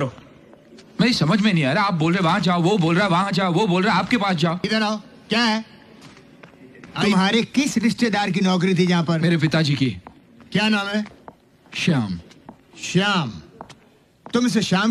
करो मेरी समझ में नहीं आ रहा आप बोल रहे वहां जाओ वो बोल रहा है वहां जाओ वो बोल रहा है आपके पास जाओ इधर आओ क्या है तुम्हारे किस रिश्तेदार की नौकरी थी यहाँ पर मेरे पिताजी की क्या नाम है श्याम श्याम तुम इसे श्याम